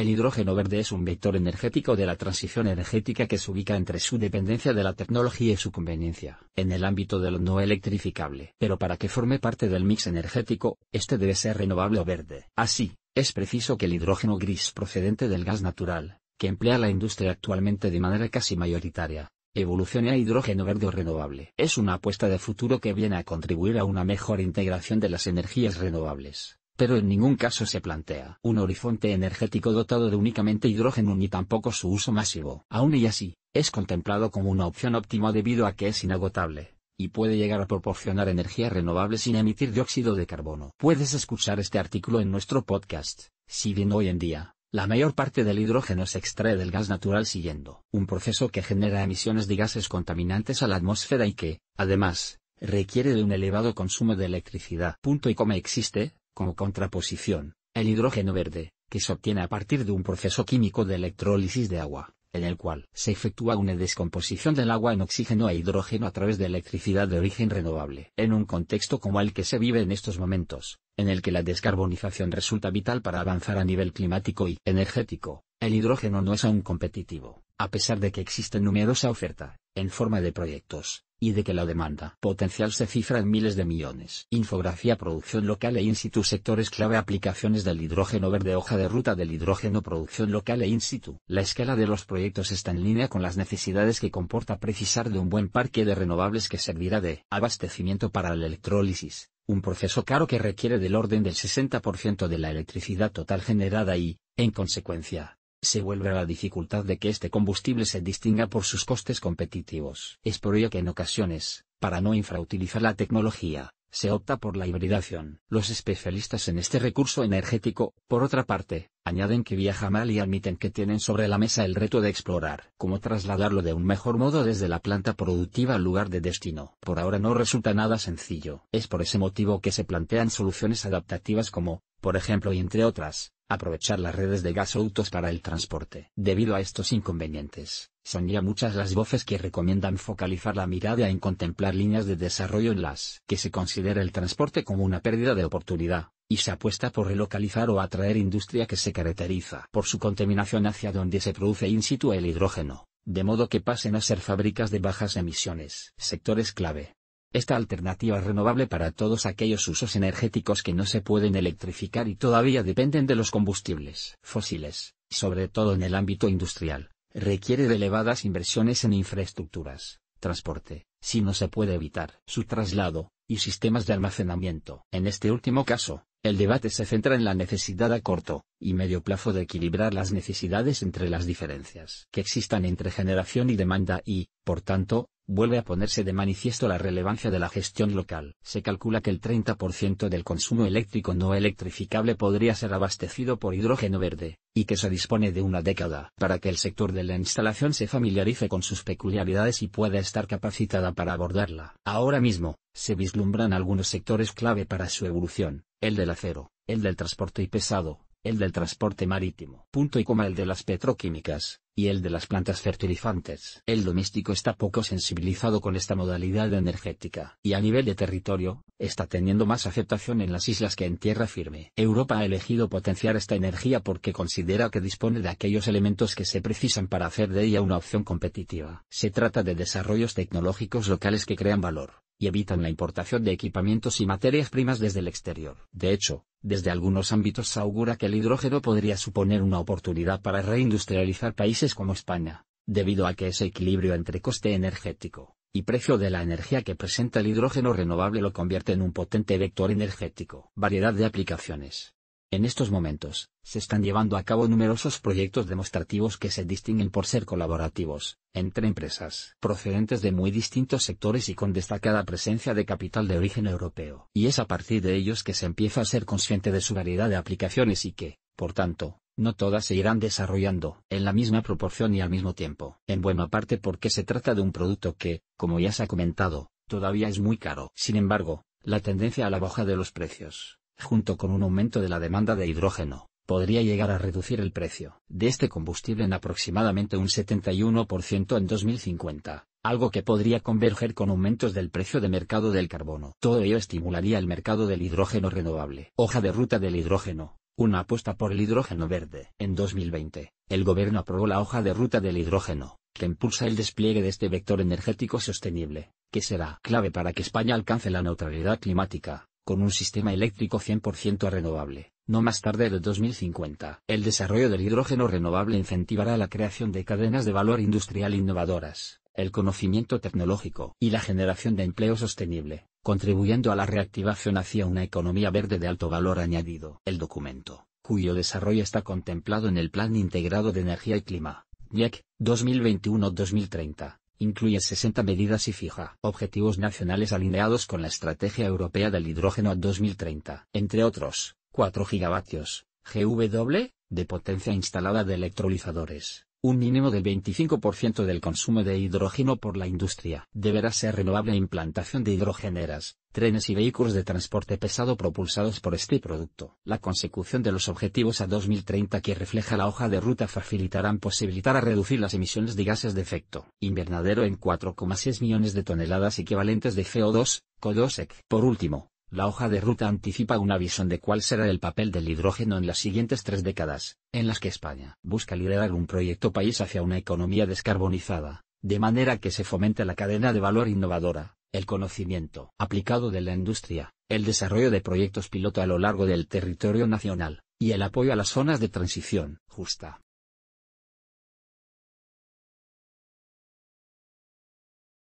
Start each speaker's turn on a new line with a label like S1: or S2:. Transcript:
S1: El hidrógeno verde es un vector energético de la transición energética que se ubica entre su dependencia de la tecnología y su conveniencia, en el ámbito de lo no electrificable. Pero para que forme parte del mix energético, este debe ser renovable o verde. Así, es preciso que el hidrógeno gris procedente del gas natural, que emplea la industria actualmente de manera casi mayoritaria, evolucione a hidrógeno verde o renovable. Es una apuesta de futuro que viene a contribuir a una mejor integración de las energías renovables pero en ningún caso se plantea un horizonte energético dotado de únicamente hidrógeno ni tampoco su uso masivo. Aún y así, es contemplado como una opción óptima debido a que es inagotable, y puede llegar a proporcionar energía renovable sin emitir dióxido de carbono. Puedes escuchar este artículo en nuestro podcast, si bien hoy en día, la mayor parte del hidrógeno se extrae del gas natural siguiendo un proceso que genera emisiones de gases contaminantes a la atmósfera y que, además, requiere de un elevado consumo de electricidad. Punto y coma existe, como contraposición, el hidrógeno verde, que se obtiene a partir de un proceso químico de electrólisis de agua, en el cual se efectúa una descomposición del agua en oxígeno e hidrógeno a través de electricidad de origen renovable. En un contexto como el que se vive en estos momentos, en el que la descarbonización resulta vital para avanzar a nivel climático y energético, el hidrógeno no es aún competitivo, a pesar de que existe numerosa oferta, en forma de proyectos, y de que la demanda potencial se cifra en miles de millones. Infografía Producción local e in situ Sectores clave Aplicaciones del hidrógeno verde Hoja de ruta del hidrógeno Producción local e in situ La escala de los proyectos está en línea con las necesidades que comporta precisar de un buen parque de renovables que servirá de abastecimiento para la electrólisis, un proceso caro que requiere del orden del 60% de la electricidad total generada y, en consecuencia, se vuelve a la dificultad de que este combustible se distinga por sus costes competitivos. Es por ello que en ocasiones, para no infrautilizar la tecnología, se opta por la hibridación. Los especialistas en este recurso energético, por otra parte, añaden que viaja mal y admiten que tienen sobre la mesa el reto de explorar cómo trasladarlo de un mejor modo desde la planta productiva al lugar de destino. Por ahora no resulta nada sencillo. Es por ese motivo que se plantean soluciones adaptativas como, por ejemplo y entre otras, aprovechar las redes de autos para el transporte. Debido a estos inconvenientes, son ya muchas las voces que recomiendan focalizar la mirada en contemplar líneas de desarrollo en las que se considera el transporte como una pérdida de oportunidad, y se apuesta por relocalizar o atraer industria que se caracteriza por su contaminación hacia donde se produce in situ el hidrógeno, de modo que pasen a ser fábricas de bajas emisiones. Sectores clave. Esta alternativa renovable para todos aquellos usos energéticos que no se pueden electrificar y todavía dependen de los combustibles fósiles, sobre todo en el ámbito industrial, requiere de elevadas inversiones en infraestructuras, transporte, si no se puede evitar su traslado, y sistemas de almacenamiento. En este último caso, el debate se centra en la necesidad a corto y medio plazo de equilibrar las necesidades entre las diferencias que existan entre generación y demanda y, por tanto, vuelve a ponerse de manifiesto la relevancia de la gestión local. Se calcula que el 30% del consumo eléctrico no electrificable podría ser abastecido por hidrógeno verde, y que se dispone de una década para que el sector de la instalación se familiarice con sus peculiaridades y pueda estar capacitada para abordarla. Ahora mismo, se vislumbran algunos sectores clave para su evolución, el del acero, el del transporte y pesado, el del transporte marítimo. Punto y coma el de las petroquímicas, y el de las plantas fertilizantes. El doméstico está poco sensibilizado con esta modalidad energética, y a nivel de territorio, está teniendo más aceptación en las islas que en tierra firme. Europa ha elegido potenciar esta energía porque considera que dispone de aquellos elementos que se precisan para hacer de ella una opción competitiva. Se trata de desarrollos tecnológicos locales que crean valor, y evitan la importación de equipamientos y materias primas desde el exterior. De hecho, desde algunos ámbitos se augura que el hidrógeno podría suponer una oportunidad para reindustrializar países como España, debido a que ese equilibrio entre coste energético y precio de la energía que presenta el hidrógeno renovable lo convierte en un potente vector energético. Variedad de aplicaciones. En estos momentos, se están llevando a cabo numerosos proyectos demostrativos que se distinguen por ser colaborativos, entre empresas procedentes de muy distintos sectores y con destacada presencia de capital de origen europeo. Y es a partir de ellos que se empieza a ser consciente de su variedad de aplicaciones y que, por tanto, no todas se irán desarrollando en la misma proporción y al mismo tiempo. En buena parte porque se trata de un producto que, como ya se ha comentado, todavía es muy caro. Sin embargo, la tendencia a la baja de los precios junto con un aumento de la demanda de hidrógeno, podría llegar a reducir el precio de este combustible en aproximadamente un 71% en 2050, algo que podría converger con aumentos del precio de mercado del carbono. Todo ello estimularía el mercado del hidrógeno renovable. Hoja de ruta del hidrógeno. Una apuesta por el hidrógeno verde. En 2020, el gobierno aprobó la hoja de ruta del hidrógeno, que impulsa el despliegue de este vector energético sostenible, que será clave para que España alcance la neutralidad climática con un sistema eléctrico 100% renovable, no más tarde de 2050. El desarrollo del hidrógeno renovable incentivará la creación de cadenas de valor industrial innovadoras, el conocimiento tecnológico y la generación de empleo sostenible, contribuyendo a la reactivación hacia una economía verde de alto valor añadido. El documento, cuyo desarrollo está contemplado en el Plan Integrado de Energía y Clima, NIEC, 2021-2030 incluye 60 medidas y fija objetivos nacionales alineados con la Estrategia Europea del Hidrógeno a 2030, entre otros, 4 gigavatios, GW, de potencia instalada de electrolizadores, un mínimo del 25% del consumo de hidrógeno por la industria deberá ser renovable implantación de hidrogeneras, trenes y vehículos de transporte pesado propulsados por este producto. La consecución de los objetivos a 2030 que refleja la hoja de ruta facilitarán posibilitar a reducir las emisiones de gases de efecto invernadero en 4,6 millones de toneladas equivalentes de CO2, CO2 Por último, la hoja de ruta anticipa una visión de cuál será el papel del hidrógeno en las siguientes tres décadas, en las que España busca liderar un proyecto país hacia una economía descarbonizada, de manera que se fomente la cadena de valor innovadora, el conocimiento aplicado de la industria, el desarrollo de proyectos piloto a lo largo del territorio nacional, y el apoyo a las zonas de transición justa.